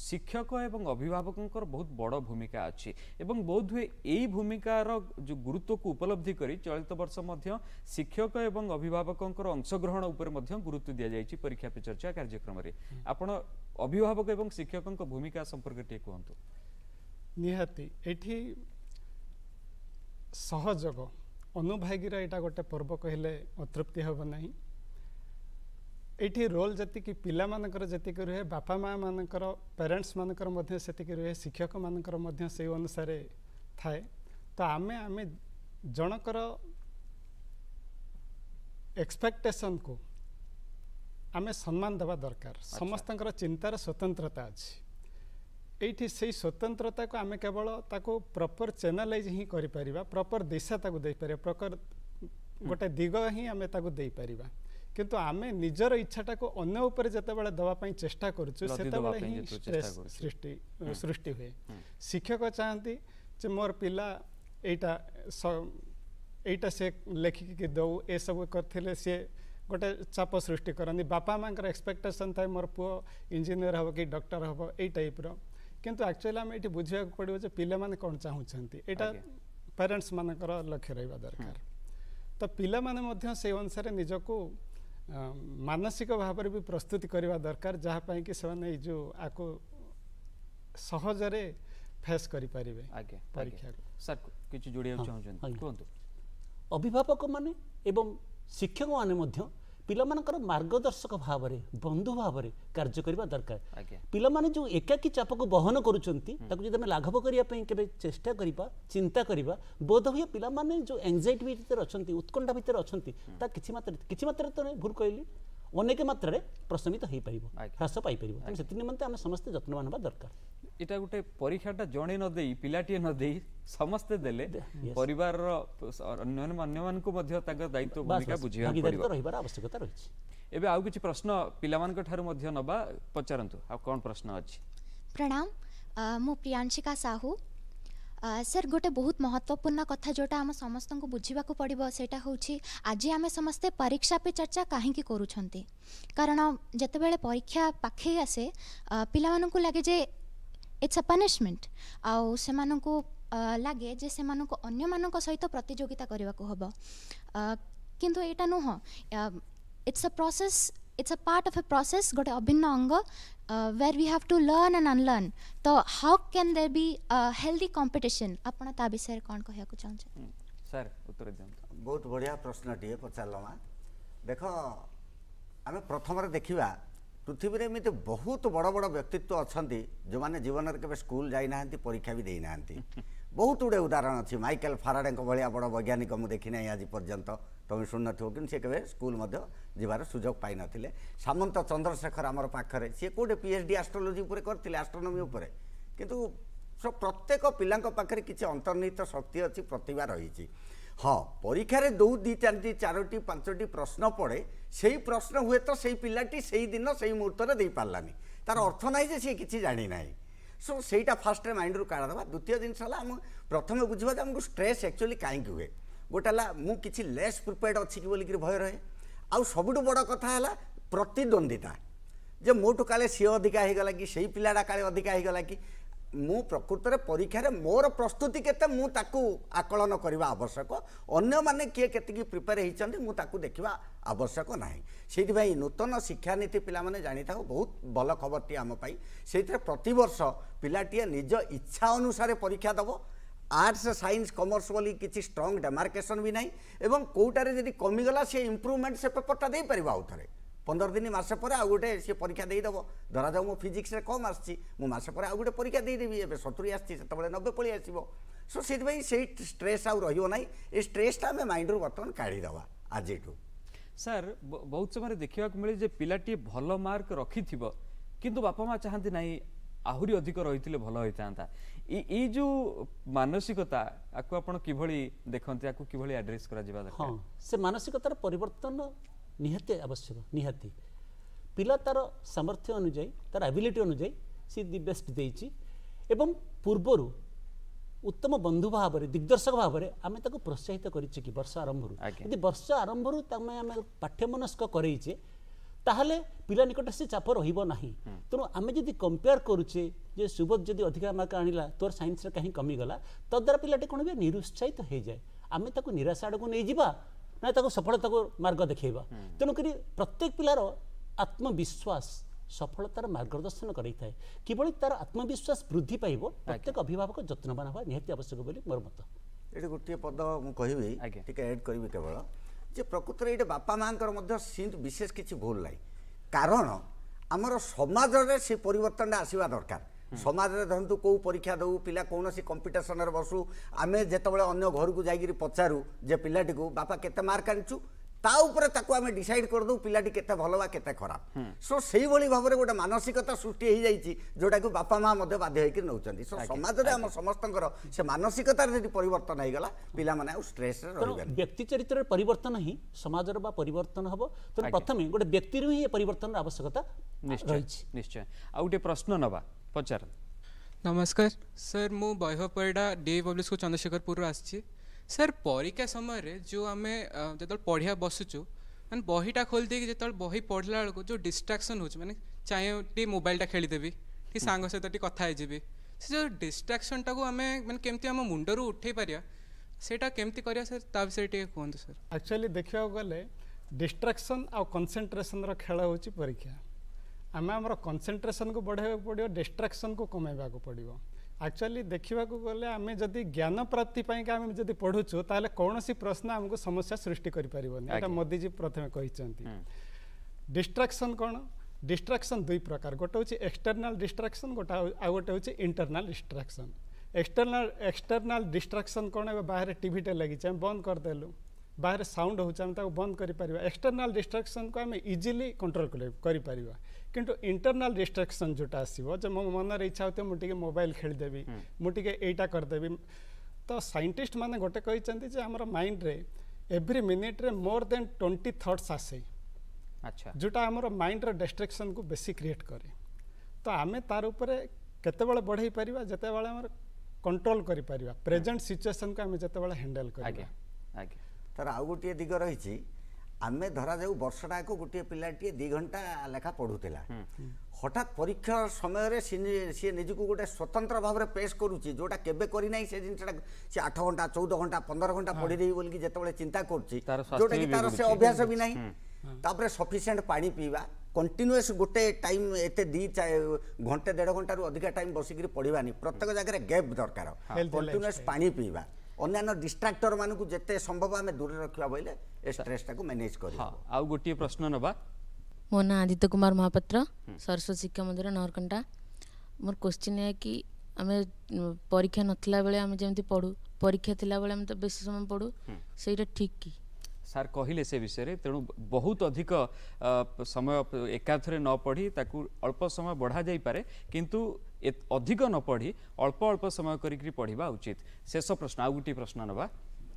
ଶିକ୍ଷକ ଏବଂ ଅଭିଭାବକଙ୍କର ବହୁତ ବଡ଼ ଭୂମିକା ଅଛି ଏବଂ ବୋଧ ହୁଏ ଏଇ ଭୂମିକାର ଯେଉଁ ଗୁରୁତ୍ୱକୁ ଉପଲବ୍ଧି କରି ଚଳିତ ବର୍ଷ ମଧ୍ୟ ଶିକ୍ଷକ ଏବଂ ଅଭିଭାବକଙ୍କର ଅଂଶଗ୍ରହଣ ଉପରେ ମଧ୍ୟ ଗୁରୁତ୍ୱ ଦିଆଯାଇଛି ପରୀକ୍ଷା ପେ ଚର୍ଚ୍ଚା କାର୍ଯ୍ୟକ୍ରମରେ ଆପଣ ଅଭିଭାବକ ଏବଂ ଶିକ୍ଷକଙ୍କ ଭୂମିକା ସମ୍ପର୍କରେ ଟିକେ କୁହନ୍ତୁ ନିହାତି ଏଠି ସହଯୋଗ ଅନୁଭାଗୀର ଏଇଟା ଗୋଟେ ପର୍ବ କହିଲେ ଅତୃପ୍ତି ହେବ ନାହିଁ ये रोल जी पाकर रुहे बापा माँ मान पेरेन्ट्स मानक रुहे शिक्षक मानक अनुसार थाए तो आम आम जनकर एक्सपेक्टेसन को आम सम्मान दवा दरकार अच्छा। समस्त चिंतार स्वतंत्रता अच्छी ये से स्वतंत्रता को आम केवल ताको प्रॉपर चैनलाइज ही करपर दिशा देपर दे हम्म। गोटे दिग ही आम ताको କିନ୍ତୁ ଆମେ ନିଜର ଇଚ୍ଛାଟାକୁ ଅନ୍ୟ ଉପରେ ଯେତେବେଳେ ଦେବା ପାଇଁ ଚେଷ୍ଟା କରୁଛୁ ସେତେବେଳେ ହିଁ ଷ୍ଟ୍ରେସ୍ ସୃଷ୍ଟି ସୃଷ୍ଟି ହୁଏ ଶିକ୍ଷକ ଚାହାନ୍ତି ଯେ ମୋର ପିଲା ଏଇଟା ଏଇଟା ସେ ଲେଖିକି ଦେଉ ଏସବୁ କରିଥିଲେ ସିଏ ଗୋଟେ ଚାପ ସୃଷ୍ଟି କରନ୍ତି ବାପା ମାଆଙ୍କର ଏକ୍ସପେକ୍ଟେସନ୍ ଥାଏ ମୋର ପୁଅ ଇଞ୍ଜିନିୟର ହେବ କି ଡକ୍ଟର ହେବ ଏଇ ଟାଇପ୍ର କିନ୍ତୁ ଆକ୍ଚୁଆଲି ଆମେ ଏଠି ବୁଝିବାକୁ ପଡ଼ିବ ଯେ ପିଲାମାନେ କ'ଣ ଚାହୁଁଛନ୍ତି ଏଇଟା ପ୍ୟାରେଣ୍ଟସ୍ମାନଙ୍କର ଲକ୍ଷ୍ୟ ରହିବା ଦରକାର ତ ପିଲାମାନେ ମଧ୍ୟ ସେଇ ଅନୁସାରେ ନିଜକୁ ମାନସିକ ଭାବରେ ବି ପ୍ରସ୍ତୁତି କରିବା ଦରକାର ଯାହା ପାଇଁ କି ସେମାନେ ଏଇ ଯେଉଁ ଆକୁ ସହଜରେ ଫେସ୍ କରିପାରିବେ ଆଜ୍ଞା ପରୀକ୍ଷାକୁ ସାର୍ କିଛି ଯୋଡ଼ିବାକୁ ଚାହୁଁଛନ୍ତି କୁହନ୍ତୁ ଅଭିଭାବକମାନେ ଏବଂ ଶିକ୍ଷକମାନେ ମଧ୍ୟ ପିଲାମାନଙ୍କର ମାର୍ଗଦର୍ଶକ ଭାବରେ ବନ୍ଧୁ ଭାବରେ କାର୍ଯ୍ୟ କରିବା ଦରକାର ପିଲାମାନେ ଯେଉଁ ଏକାକୀ ଚାପକୁ ବହନ କରୁଛନ୍ତି ତାକୁ ଯଦି ଆମେ ଲାଘବ କରିବା ପାଇଁ କେବେ ଚେଷ୍ଟା କରିବା ଚିନ୍ତା କରିବା ବୋଧହୁଏ ପିଲାମାନେ ଯେଉଁ ଆଙ୍ଗଜାଇଟି ଭିତରେ ଅଛନ୍ତି ଉତ୍କଣ୍ଠା ଭିତରେ ଅଛନ୍ତି ତା କିଛି ମାତ୍ରାରେ କିଛି ମାତ୍ରାରେ ତ ନାହିଁ ଭୁଲ କହିଲି ଅନେକ ମାତ୍ରାରେ ପ୍ରଶମିତ ହୋଇପାରିବ ହ୍ରାସ ପାଇପାରିବ ତେଣୁ ସେଥି ନିମନ୍ତେ ଆମେ ସମସ୍ତେ ଯତ୍ନବାନ ହେବା ଦରକାର ଏଇଟା ଗୋଟେ ପରୀକ୍ଷାଟା ଜଣେ ନ ଦେଇ ପିଲାଟିଏ ନ ଦେଇ ସମସ୍ତେ ଦେଲେ ପରିବାରର ଅନ୍ୟମାନଙ୍କୁ ମଧ୍ୟ ତାଙ୍କ ଦାୟିତ୍ୱ ଭୂମିକା ବୁଝିବା ରହିବାର ଆବଶ୍ୟକତା ରହିଛି ଏବେ ଆଉ କିଛି ପ୍ରଶ୍ନ ପିଲାମାନଙ୍କ ଠାରୁ ମଧ୍ୟ ନବା ପଚାରନ୍ତୁ ଆଉ କ'ଣ ପ୍ରଶ୍ନ ଅଛି ପ୍ରଣାମ ମୁଁ ପ୍ରିୟାଂଶିକା ସାହୁ ସାର୍ ଗୋଟେ ବହୁତ ମହତ୍ତ୍ୱପୂର୍ଣ୍ଣ କଥା ଯେଉଁଟା ଆମ ସମସ୍ତଙ୍କୁ ବୁଝିବାକୁ ପଡ଼ିବ ସେଇଟା ହେଉଛି ଆଜି ଆମେ ସମସ୍ତେ ପରୀକ୍ଷା ପେ ଚର୍ଚ୍ଚା କାହିଁକି କରୁଛନ୍ତି କାରଣ ଯେତେବେଳେ ପରୀକ୍ଷା ପାଖେଇ ଆସେ ପିଲାମାନଙ୍କୁ ଲାଗେ ଯେ ଇଟ୍ସ ଅ ପନିଶମେଣ୍ଟ ଆଉ ସେମାନଙ୍କୁ ଲାଗେ ଯେ ସେମାନଙ୍କୁ ଅନ୍ୟମାନଙ୍କ ସହିତ ପ୍ରତିଯୋଗିତା କରିବାକୁ ହେବ କିନ୍ତୁ ଏଇଟା ନୁହଁ it's a process it's a part of a process, got a abhinna uh, where we have to learn and unlearn. So how can there be a healthy competition? Apna tabi sir kon kahiyaku chahanche. Sir, uttar diyantu. बहुत बढ़िया प्रश्न TA पचारलमा देख आम प्रथम देखा पृथ्वी में एमती बहुत बड़ बड़ व्यक्तित्व अच्छा जो मैंने जीवन के स्कूल जाई ना परीक्षा भी देना ବହୁତ ଗୁଡ଼ିଏ ଉଦାହରଣ ଅଛି ମାଇକେଲ ଫାରାଡେଙ୍କ ଭଳିଆ ବଡ଼ ବୈଜ୍ଞାନିକ ମୁଁ ଦେଖିନାହିଁ ଆଜି ପର୍ଯ୍ୟନ୍ତ ତୁମେ ଶୁଣିନଥିବ କିନ୍ତୁ ସିଏ କେବେ ସ୍କୁଲ ମଧ୍ୟ ଯିବାର ସୁଯୋଗ ପାଇନଥିଲେ ସାମନ୍ତ ଚନ୍ଦ୍ରଶେଖର ଆମର ପାଖରେ ସିଏ କେଉଁଠି ପି ଏଚ୍ ଡି ଆଷ୍ଟ୍ରୋଲୋଜି ଉପରେ କରିଥିଲେ ଆଷ୍ଟ୍ରୋନୋମି ଉପରେ କିନ୍ତୁ ପ୍ରତ୍ୟେକ ପିଲାଙ୍କ ପାଖରେ କିଛି ଅନ୍ତର୍ନିହିତ ଶକ୍ତି ଅଛି ପ୍ରତିଭା ରହିଛି ହଁ ପରୀକ୍ଷାରେ ଯେଉଁ ଦୁଇ ଚାରିଟି ଚାରୋଟି ପାଞ୍ଚଟି ପ୍ରଶ୍ନ ପଡ଼େ ସେଇ ପ୍ରଶ୍ନ ହୁଏତ ସେଇ ପିଲାଟି ସେଇ ଦିନ ସେଇ ମୁହୂର୍ତ୍ତରେ ଦେଇପାରିଲାନି ତାର ଅର୍ଥ ନାହିଁ ଯେ ସିଏ କିଛି ଜାଣିନାହିଁ সো সেইটা ফার্স্ট মাইন্ডরু কাঢ়িদেবা দ্বিতীয় জিনিস হল আমি প্রথমে বুঝবা যে আমি স্ট্রেস একচুয়ালি কাইকি হুয়ে গোটে হল মু কিছু লেস প্রিপেয়ার্ড অছি বলিকি ভয় রহে আউ সবুঠু বড় কথা হল প্রতিদ্বন্দ্বিতা যে মোটু কালে সি অধিকা হয়ে গলা কি সেই পিলাটা কালে অধিকা হয়ে গলা কি ମୁଁ ପ୍ରକୃତରେ ପରୀକ୍ଷାରେ ମୋର ପ୍ରସ୍ତୁତି କେତେ ମୁଁ ତାକୁ ଆକଳନ କରିବା ଆବଶ୍ୟକ ଅନ୍ୟମାନେ କିଏ କେତିକି ପ୍ରିପେୟାର ହେଇଛନ୍ତି ମୁଁ ତାକୁ ଦେଖିବା ଆବଶ୍ୟକ ନାହିଁ ସେଇଥିପାଇଁ ନୂତନ ଶିକ୍ଷାନୀତି ପିଲାମାନେ ଜାଣିଥାଉ ବହୁତ ଭଲ ଖବରଟିଏ ଆମ ପାଇଁ ସେଇଥିରେ ପ୍ରତିବର୍ଷ ପିଲାଟିଏ ନିଜ ଇଚ୍ଛା ଅନୁସାରେ ପରୀକ୍ଷା ଦେବ ଆର୍ଟ୍ସ ସାଇନ୍ସ କମର୍ସ ବୋଲି କିଛି ଷ୍ଟ୍ରଙ୍ଗ ଡେମାର୍କେସନ୍ ବି ନାହିଁ ଏବଂ କେଉଁଟାରେ ଯଦି କମିଗଲା ସେ ଇମ୍ପ୍ରୁଭମେଣ୍ଟ ସେ ପେପରଟା ଦେଇପାରିବ ଆଉ ଥରେ ପନ୍ଦର ଦିନ ମାସ ପରେ ଆଉ ଗୋଟେ ସିଏ ପରୀକ୍ଷା ଦେଇଦେବ ଧରାଯାଉ ମୁଁ ଫିଜିକ୍ସରେ କମ୍ ଆସିଛି ମୁଁ ମାସ ପରେ ଆଉ ଗୋଟେ ପରୀକ୍ଷା ଦେଇଦେବି ଏବେ ସତୁରି ଆସିଛି ସେତେବେଳେ ନବେ ପଳେଇ ଆସିବ ସୋ ସେଥିପାଇଁ ସେଇ ଷ୍ଟ୍ରେସ୍ ଆଉ ରହିବ ନାହିଁ ଏ ଷ୍ଟ୍ରେସ୍ଟା ଆମେ ମାଇଣ୍ଡରୁ ବର୍ତ୍ତମାନ କାଢ଼ିଦେବା ଆଜିଠୁ ସାର୍ ବହୁତ ସମୟରେ ଦେଖିବାକୁ ମିଳେ ଯେ ପିଲାଟିଏ ଭଲ ମାର୍କ ରଖିଥିବ କିନ୍ତୁ ବାପା ମା ଚାହାନ୍ତି ନାହିଁ ଆହୁରି ଅଧିକ ରହିଥିଲେ ଭଲ ହୋଇଥାନ୍ତା ଏଇ ଯେଉଁ ମାନସିକତା ଆକୁ ଆପଣ କିଭଳି ଦେଖନ୍ତି ଆକୁ କିଭଳି ଆଡ୍ରେସ୍ କରାଯିବା ହଁ ସେ ମାନସିକତାର ପରିବର୍ତ୍ତନ ନିହାତି ଆବଶ୍ୟକ ନିହାତି ପିଲା ତା'ର ସାମର୍ଥ୍ୟ ଅନୁଯାୟୀ ତା'ର ଆବିଲିଟି ଅନୁଯାୟୀ ସେ ଦି ବେଷ୍ଟ ଦେଇଛି ଏବଂ ପୂର୍ବରୁ ଉତ୍ତମ ବନ୍ଧୁ ଭାବରେ ଦିଗ୍ଦର୍ଶକ ଭାବରେ ଆମେ ତାକୁ ପ୍ରୋତ୍ସାହିତ କରିଛେ କି ବର୍ଷ ଆରମ୍ଭରୁ ଯଦି ବର୍ଷ ଆରମ୍ଭରୁ ତମେ ଆମେ ପାଠ୍ୟମନସ୍କ କରେଇଛେ ତାହେଲେ ପିଲା ନିକଟରେ ସେ ଚାପ ରହିବ ନାହିଁ ତେଣୁ ଆମେ ଯଦି କମ୍ପେୟାର କରୁଛେ ଯେ ସୁବୋଧ ଯଦି ଅଧିକା ମାର୍କ ଆଣିଲା ତୋର ସାଇନ୍ସରେ କାହିଁ କମିଗଲା ତଦ୍ୱାରା ପିଲାଟି କ'ଣ ହୁଏ ନିରୁତ୍ସାହିତ ହେଇଯାଏ ଆମେ ତାକୁ ନିରାଶା ଆଡ଼କୁ ନେଇଯିବା ନା ତାକୁ ସଫଳତାକୁ ମାର୍ଗ ଦେଖାଇବ ତେଣୁକରି ପ୍ରତ୍ୟେକ ପିଲାର ଆତ୍ମବିଶ୍ୱାସ ସଫଳତାର ମାର୍ଗଦର୍ଶନ କରାଇଥାଏ କିଭଳି ତାର ଆତ୍ମବିଶ୍ୱାସ ବୃଦ୍ଧି ପାଇବ ପ୍ରତ୍ୟେକ ଅଭିଭାବକ ଯତ୍ନବାନ ହେବା ନିହାତି ଆବଶ୍ୟକ ବୋଲି ମୋର ମତ ଏଠି ଗୋଟିଏ ପଦ ମୁଁ କହିବି ଟିକେ ଆଡ଼୍ କରିବି କେବଳ ଯେ ପ୍ରକୃତରେ ଏଇଟା ବାପା ମାଆଙ୍କର ମଧ୍ୟ ସିନ୍ତ ବିଶେଷ କିଛି ଭୁଲ ନାହିଁ କାରଣ ଆମର ସମାଜରେ ସେ ପରିବର୍ତ୍ତନଟା ଆସିବା ଦରକାର ସମାଜରେ ଧରନ୍ତୁ କେଉଁ ପରୀକ୍ଷା ଦେଉ ପିଲା କୌଣସି କମ୍ପିଟିସନରେ ବସୁ ଆମେ ଯେତେବେଳେ ଅନ୍ୟ ଘରକୁ ଯାଇକିରି ପଚାରୁ ଯେ ପିଲାଟିକୁ ବାପା କେତେ ମାର୍କ ଆଣିଛୁ ତା ଉପରେ ତାକୁ ଆମେ ଡିସାଇଡ୍ କରିଦେଉ ପିଲାଟି କେତେ ଭଲ ବା କେତେ ଖରାପ ସୋ ସେଇଭଳି ଭାବରେ ଗୋଟେ ମାନସିକତା ସୃଷ୍ଟି ହେଇଯାଇଛି ଯେଉଁଟାକୁ ବାପା ମା ମଧ୍ୟ ବାଧ୍ୟ ହେଇକି ନେଉଛନ୍ତି ସୋ ସମାଜରେ ଆମ ସମସ୍ତଙ୍କର ସେ ମାନସିକତାରେ ଯଦି ପରିବର୍ତ୍ତନ ହେଇଗଲା ପିଲାମାନେ ଆଉ ଷ୍ଟ୍ରେସ୍ରେ ରହିବେ ବ୍ୟକ୍ତି ଚରିତ୍ରରେ ପରିବର୍ତ୍ତନ ହିଁ ସମାଜର ବା ପରିବର୍ତ୍ତନ ହେବ ତେଣୁ ପ୍ରଥମେ ଗୋଟେ ବ୍ୟକ୍ତିରୁ ହିଁ ଏ ପରିବର୍ତ୍ତନର ଆବଶ୍ୟକତା ନିଶ୍ଚୟ ନିଶ୍ଚୟ ଆଉ ଗୋଟେ ପ୍ରଶ୍ନ ନେବା पचार नमस्कार सर मु वैभव पैडा D public school Chandrasekharpur sir परीक्षा समय जो आम जो पढ़िया बसुचु मैं बहीटा खोल दे कि जो बही पढ़ला बेलू जो डिस्ट्राक्शन हो मैंने चाहे टी टा खेलीदेवि कि सांग सहित टी कथी से जो डिस्ट्राक्शन टाक आम मैं कमी आम मुंड उठे पार सेटा केमती करिया सर ताकि विषय टे सर एक्चुअली देखा गले डिस्ट्राक्शन आउ रेल हो परीक्षा ଆମେ ଆମର କନସେନ୍ଟ୍ରେସନକୁ ବଢ଼ାଇବାକୁ ପଡ଼ିବ ଡିଷ୍ଟ୍ରାକ୍ସନକୁ କମାଇବାକୁ ପଡ଼ିବ ଆକ୍ଚୁଆଲି ଦେଖିବାକୁ ଗଲେ ଆମେ ଯଦି ଜ୍ଞାନ ପ୍ରାପ୍ତି ପାଇଁକା ଆମେ ଯଦି ପଢ଼ୁଛୁ ତାହେଲେ କୌଣସି ପ୍ରଶ୍ନ ଆମକୁ ସମସ୍ୟା ସୃଷ୍ଟି କରିପାରିବନି ଏଇଟା ମୋଦିଜୀ ପ୍ରଥମେ କହିଛନ୍ତି ଡିଷ୍ଟ୍ରାକ୍ସନ୍ କ'ଣ ଡିଷ୍ଟ୍ରାକ୍ସନ୍ ଦୁଇ ପ୍ରକାର ଗୋଟେ ହେଉଛି ଏକ୍ସଟର୍ନାଲ୍ ଡିଷ୍ଟ୍ରାକ୍ସନ୍ ଗୋଟେ ଆଉ ଗୋଟେ ହେଉଛି internal distraction external external distraction କ'ଣ ଏବେ ବାହାରେ ଟିଭିଟେ ଲାଗିଛି ଆମେ ବନ୍ଦ କରିଦେଲୁ ବାହାରେ ସାଉଣ୍ଡ ହେଉଛି ଆମେ ତାକୁ ବନ୍ଦ କରିପାରିବା ଏକ୍ସଟର୍ନାଲ୍ ଡିଷ୍ଟ୍ରାକ୍ସନ୍କୁ ଆମେ ଇଜିଲି କଣ୍ଟ୍ରୋଲ କରିପାରିବା କିନ୍ତୁ ଇଣ୍ଟରନାଲ୍ ରିଷ୍ଟ୍ରିକ୍ସନ୍ ଯେଉଁଟା ଆସିବ ଯେ ମୋ ମନରେ ଇଚ୍ଛା ହେଉଥିବ ମୁଁ ଟିକେ ମୋବାଇଲ ଖେଳିଦେବି ମୁଁ ଟିକେ ଏଇଟା କରିଦେବି ତ ସାଇଣ୍ଟିଷ୍ଟ ମାନେ ଗୋଟେ କହିଛନ୍ତି ଯେ ଆମର ମାଇଣ୍ଡରେ ଏଭ୍ରି ମିନିଟ୍ରେ ମୋର୍ ଦେନ୍ ଟ୍ୱେଣ୍ଟି ଥଟ୍ସ ଆସେ ଆଚ୍ଛା ଯେଉଁଟା ଆମର ମାଇଣ୍ଡର ଡିଷ୍ଟ୍ରାକ୍ସନ୍କୁ ବେଶୀ କ୍ରିଏଟ୍ କରେ ତ ଆମେ ତାର ଉପରେ କେତେବେଳେ ବଢ଼େଇ ପାରିବା ଯେତେବେଳେ ଆମର କଣ୍ଟ୍ରୋଲ କରିପାରିବା ପ୍ରେଜେଣ୍ଟ ସିଚୁଏସନ୍କୁ ଆମେ ଯେତେବେଳେ ହ୍ୟାଣ୍ଡେଲ୍ କରିବା ଆଜ୍ଞା ଆଜ୍ଞା ତାର ଆଉ ଗୋଟିଏ ଦିଗ ରହିଛି ଆମେ ଧରାଯାଉ ବର୍ଷଟାକୁ ଗୋଟିଏ ପିଲାଟିଏ ଦୁଇ ଘଣ୍ଟା ଲେଖା ପଢ଼ୁଥିଲା ହଠାତ୍ ପରୀକ୍ଷା ସମୟରେ ସିଏ ନିଜକୁ ଗୋଟେ ସ୍ୱତନ୍ତ୍ର ଭାବରେ ପେସ୍ କରୁଛି ଯେଉଁଟା କେବେ କରିନାହିଁ ସେ ଜିନିଷଟା ସେ ଆଠ ଘଣ୍ଟା ଚଉଦ ଘଣ୍ଟା ପନ୍ଦର ଘଣ୍ଟା ପଢ଼ିଦେବି ବୋଲିକି ଯେତେବେଳେ ଚିନ୍ତା କରୁଛି ଯେଉଁଟାକି ତାର ସେ ଅଭ୍ୟାସ ବି ନାହିଁ ତାପରେ ସଫିସିଏଣ୍ଟ ପାଣି ପିଇବା କଣ୍ଟିନ୍ୟୁଅସ୍ ଗୋଟେ ଟାଇମ୍ ଏତେ ଦୁଇ ଘଣ୍ଟେ ଦେଢ଼ ଘଣ୍ଟାରୁ ଅଧିକା ଟାଇମ୍ ବସିକିରି ପଢ଼ିବାନି ପ୍ରତ୍ୟେକ ଜାଗାରେ ଗ୍ୟାପ୍ ଦରକାର କଣ୍ଟିନ୍ୟୁଅସ୍ ପାଣି ପିଇବା ଅନ୍ୟାନ୍ୟ ଡିଷ୍ଟ୍ରାକ୍ଟର ମାନଙ୍କୁ ଯେତେ ସମ୍ଭବ ଆମେ ଦୂରରେ ରଖିବା ବୋଇଲେ ଏ ଷ୍ଟ୍ରେସ୍ଟାକୁ ମ୍ୟାନେଜ୍ କରିବା ଆଉ ଗୋଟିଏ ପ୍ରଶ୍ନ ନେବା ମୋ ନାଁ ଆଦିତ୍ୟ କୁମାର ମହାପାତ୍ର ସରସ୍ୱତୀ ଶିକ୍ଷା ମନ୍ଦିର ନହରକଣ୍ଟା ମୋର କୋଶ୍ଚିନ୍ ଏହା କି ଆମେ ପରୀକ୍ଷା ନଥିଲା ବେଳେ ଆମେ ଯେମିତି ପଢ଼ୁ ପରୀକ୍ଷା ଥିଲା ବେଳେ ଆମେ ତ ବେଶୀ ସମୟ ପଢ଼ୁ ସେଇଟା ଠିକ୍ କି ସାର୍ କହିଲେ ସେ ବିଷୟରେ ତେଣୁ ବହୁତ ଅଧିକ ସମୟ ଏକାଥରେ ନ ପଢ଼ି ତାକୁ ଅଳ୍ପ ସମୟ ବଢ଼ାଯାଇପାରେ କିନ୍ତୁ ଅଧିକ ନ ପଢ଼ି ଅଳ୍ପ ଅଳ୍ପ ସମୟ କରିକି ପଢ଼ିବା ଉଚିତ ଶେଷ ପ୍ରଶ୍ନ ଆଉ ଗୋଟିଏ ପ୍ରଶ୍ନ ନେବା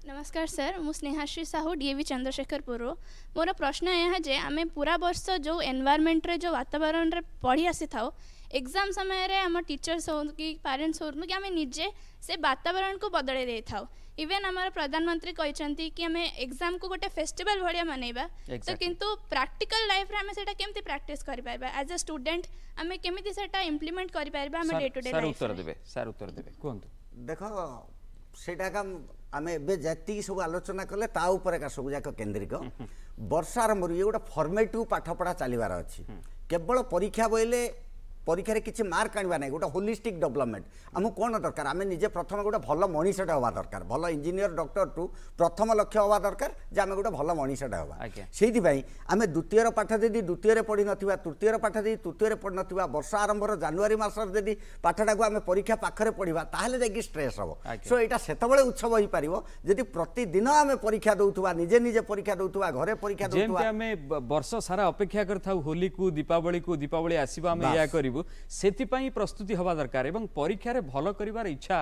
ନମସ୍କାର ସାର୍ ମୁଁ Snehashree Sahu D A B ଚନ୍ଦ୍ରଶେଖରପୁରରୁ ମୋର ପ୍ରଶ୍ନ ଏହା ଯେ ଆମେ ପୁରା ବର୍ଷ ଯେଉଁ ଏନ୍ଭାରମେଣ୍ଟରେ ଯେଉଁ ବାତାବରଣରେ ପଢ଼ି ଆସିଥାଉ ଏକ୍ଜାମ୍ ସମୟରେ ଆମ ଟିଚର୍ସ ହୁଅନ୍ତୁ କି ପ୍ୟାରେଣ୍ଟସ୍ ହୁଅନ୍ତୁ କି ଆମେ ନିଜେ ସେ ବାତାବରଣକୁ ବଦଳାଇ ଦେଇଥାଉ ଇଭେନ୍ ଆମର ପ୍ରଧାନମନ୍ତ୍ରୀ କହିଛନ୍ତି କି ଆମେ ଏକ୍ଜାମ୍କୁ ଗୋଟେ ଫେଷ୍ଟିଭାଲ ଭଳିଆ ମନେଇବା ତ କିନ୍ତୁ ପ୍ରାକ୍ଟିକାଲ ଲାଇଫ୍ରେ ଆମେ ସେଇଟା କେମିତି ପ୍ରାକ୍ଟିସ୍ କରିପାରିବା ଆଜ୍ ଏ ଷ୍ଟୁଡେଣ୍ଟ ଆମେ କେମିତି ସେଇଟା ଇମ୍ପ୍ଲିମେଣ୍ଟ କରିପାରିବା ଆମେ ଡେ ଟୁ ଡେ ଉତ୍ତର ଦେବେ ସାର୍ ଉତ୍ତର ଦେବେ କୁହନ୍ତୁ ଦେଖ ସେଇଟା ଏକା ଆମେ ଏବେ ଯେତିକି ସବୁ ଆଲୋଚନା କଲେ ତା ଉପରେ ଏକା ସବୁଯାକ କେନ୍ଦ୍ରିକ ବର୍ଷ ଆରମ୍ଭରୁ ଇଏ ଗୋଟେ ଫର୍ମେଟିଭ୍ ପାଠପଢ଼ା ଚାଲିବାର ଅଛି କେବଳ ପରୀକ୍ଷା ବୋଇଲେ পরীক্ষার কিছু মার্ক আনবা না গোটা হোলিষ্টিক ডেভেলপমেন্ট আমি কোণ দরকার আমি নিজে প্রথমে গোটা ভাল মনিষটা হওয়া দরকার ভাল ইঞ্জিনিয়র ডক্টর টু প্রথম লক্ষ্য হওয়া দরকার যে আমি গোটা ভাল মনিষটা হওয়া সেইপাই আমি দ্বিতীয়র পাঠ যদি দ্বিতীয়রে পড়ি নথিবা তৃতীয়র পাঠ যদি তৃতীয়রে পড়ি নথিবা বর্ষ আরম্ভর জানুয়ারি মাসর যদি পাঠটাকে আমি পরীক্ষা পাখরে পড়িবা তাহলে যাইকি স্ট্রেস হব সো এটা সেতবেলে উৎসব হইপারিব যদি প্রতিদিন আমি পরীক্ষা দৌথবা নিজে নিজে পরীক্ষা দৌথবা ঘরে পরীক্ষা দৌথবা আমি বর্ষ সারা অপেক্ষা করে থাকু হোলি কু দীপাবলি কু দীপাবলি আসিবা আমি ইয়া করিব କରିବୁ ସେଥିପାଇଁ ପ୍ରସ୍ତୁତି ହେବା ଦରକାର ଏବଂ ପରୀକ୍ଷାରେ ଭଲ କରିବାର ଇଚ୍ଛା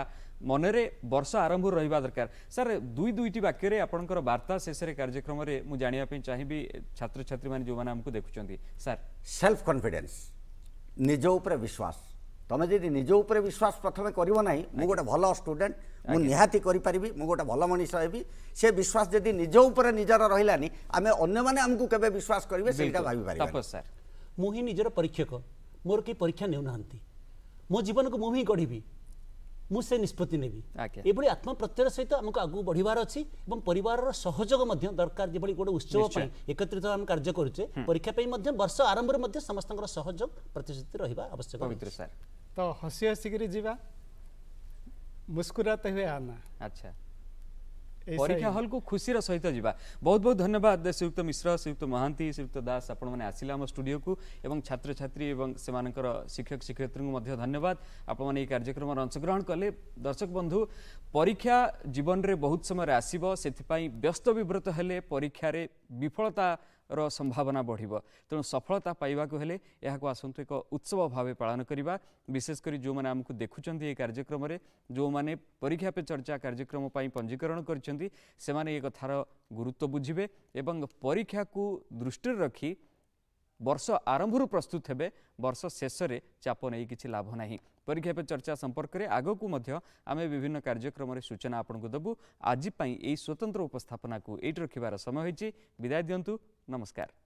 ମନରେ ବର୍ଷ ଆରମ୍ଭରୁ ରହିବା ଦରକାର ସାର୍ ଦୁଇ ଦୁଇଟି ବାକ୍ୟରେ ଆପଣଙ୍କର ବାର୍ତ୍ତା ଶେଷରେ କାର୍ଯ୍ୟକ୍ରମରେ ମୁଁ ଜାଣିବା ପାଇଁ ଚାହିଁବି ଛାତ୍ରଛାତ୍ରୀମାନେ ଯେଉଁମାନେ ଆମକୁ ଦେଖୁଛନ୍ତି ସାର୍ ସେଲ୍ଫ କନଫିଡେନ୍ସ ନିଜ ଉପରେ ବିଶ୍ୱାସ ତମେ ଯଦି ନିଜ ଉପରେ ବିଶ୍ୱାସ ପ୍ରଥମେ କରିବ ନାହିଁ ମୁଁ ଗୋଟେ ଭଲ ଷ୍ଟୁଡେଣ୍ଟ ମୁଁ ନିହାତି କରିପାରିବି ମୁଁ ଗୋଟେ ଭଲ ମଣିଷ ହେବି ସେ ବିଶ୍ୱାସ ଯଦି ନିଜ ଉପରେ ନିଜର ରହିଲାନି ଆମେ ଅନ୍ୟମାନେ ଆମକୁ କେବେ ବିଶ୍ୱାସ କରିବେ ସେଇଟା ଭାବିପାରିବା ସାର୍ ମୁଁ ହିଁ ନିଜର ପରୀକ୍ଷକ ମୋର କେହି ପରୀକ୍ଷା ନେଉନାହାନ୍ତି ମୋ ଜୀବନକୁ ମୁଁ ହିଁ ଗଢ଼ିବି ମୁଁ ସେ ନିଷ୍ପତ୍ତି ନେବି ଏଭଳି ଆତ୍ମପ୍ରତ୍ୟୟର ସହିତ ଆମକୁ ଆଗକୁ ବଢ଼ିବାର ଅଛି ଏବଂ ପରିବାରର ସହଯୋଗ ମଧ୍ୟ ଦରକାର ଯେଭଳି ଗୋଟେ ଉତ୍ସବ ପାଇଁ ଏକତ୍ରିତ ଆମେ କାର୍ଯ୍ୟ କରୁଛେ ପରୀକ୍ଷା ପାଇଁ ମଧ୍ୟ ବର୍ଷ ଆରମ୍ଭରେ ମଧ୍ୟ ସମସ୍ତଙ୍କର ସହଯୋଗ ପ୍ରତିଶ୍ରୁତି ରହିବା ଆବଶ୍ୟକ ତ ହସି ହସିକିରି ଯିବା ମୁସ୍କୁରାତ ହୁଏ ଆନା ଆଚ୍ଛା ପରୀକ୍ଷା ହଲ୍କୁ ଖୁସିର ସହିତ ଯିବା ବହୁତ ବହୁତ ଧନ୍ୟବାଦ ଶ୍ରୀଯୁକ୍ତ ମିଶ୍ର ଶ୍ରୀଯୁକ୍ତ ମହାନ୍ତି ଶ୍ରୀଯୁକ୍ତ ଦାସ ଆପଣମାନେ ଆସିଲେ ଆମ ଷ୍ଟୁଡ଼ିଓକୁ ଏବଂ ଛାତ୍ରଛାତ୍ରୀ ଏବଂ ସେମାନଙ୍କର ଶିକ୍ଷକ ଶିକ୍ଷୟତ୍ରୀଙ୍କୁ ମଧ୍ୟ ଧନ୍ୟବାଦ ଆପଣମାନେ ଏହି କାର୍ଯ୍ୟକ୍ରମରେ ଅଂଶଗ୍ରହଣ କଲେ ଦର୍ଶକ ବନ୍ଧୁ ପରୀକ୍ଷା ଜୀବନରେ ବହୁତ ସମୟରେ ଆସିବ ସେଥିପାଇଁ ବ୍ୟସ୍ତ ବିବ୍ରତ ହେଲେ ପରୀକ୍ଷାରେ ବିଫଳତା ର ସମ୍ଭାବନା ବଢ଼ିବ ତେଣୁ ସଫଳତା ପାଇବାକୁ ହେଲେ ଏହାକୁ ଆସନ୍ତୁ ଏକ ଉତ୍ସବ ଭାବେ ପାଳନ କରିବା ବିଶେଷ କରି ଯେଉଁମାନେ ଆମକୁ ଦେଖୁଛନ୍ତି ଏହି କାର୍ଯ୍ୟକ୍ରମରେ ଯେଉଁମାନେ ପରୀକ୍ଷା ପେ ଚର୍ଚ୍ଚା କାର୍ଯ୍ୟକ୍ରମ ପାଇଁ ପଞ୍ଜୀକରଣ କରିଛନ୍ତି ସେମାନେ ଏ କଥାର ଗୁରୁତ୍ୱ ବୁଝିବେ ଏବଂ ପରୀକ୍ଷାକୁ ଦୃଷ୍ଟିରେ ରଖି ବର୍ଷ ଆରମ୍ଭରୁ ପ୍ରସ୍ତୁତ ହେବେ ବର୍ଷ ଶେଷରେ ଚାପ ନେଇ କିଛି ଲାଭ ନାହିଁ ପରୀକ୍ଷା ପେ ଚର୍ଚ୍ଚା ସମ୍ପର୍କରେ ଆଗକୁ ମଧ୍ୟ ଆମେ ବିଭିନ୍ନ କାର୍ଯ୍ୟକ୍ରମରେ ସୂଚନା ଆପଣଙ୍କୁ ଦେବୁ ଆଜି ପାଇଁ ଏହି ସ୍ୱତନ୍ତ୍ର ଉପସ୍ଥାପନାକୁ ଏଇଠି ରଖିବାର ସମୟ ହୋଇଛି ବିଦାୟ ଦିଅନ୍ତୁ नमस्कार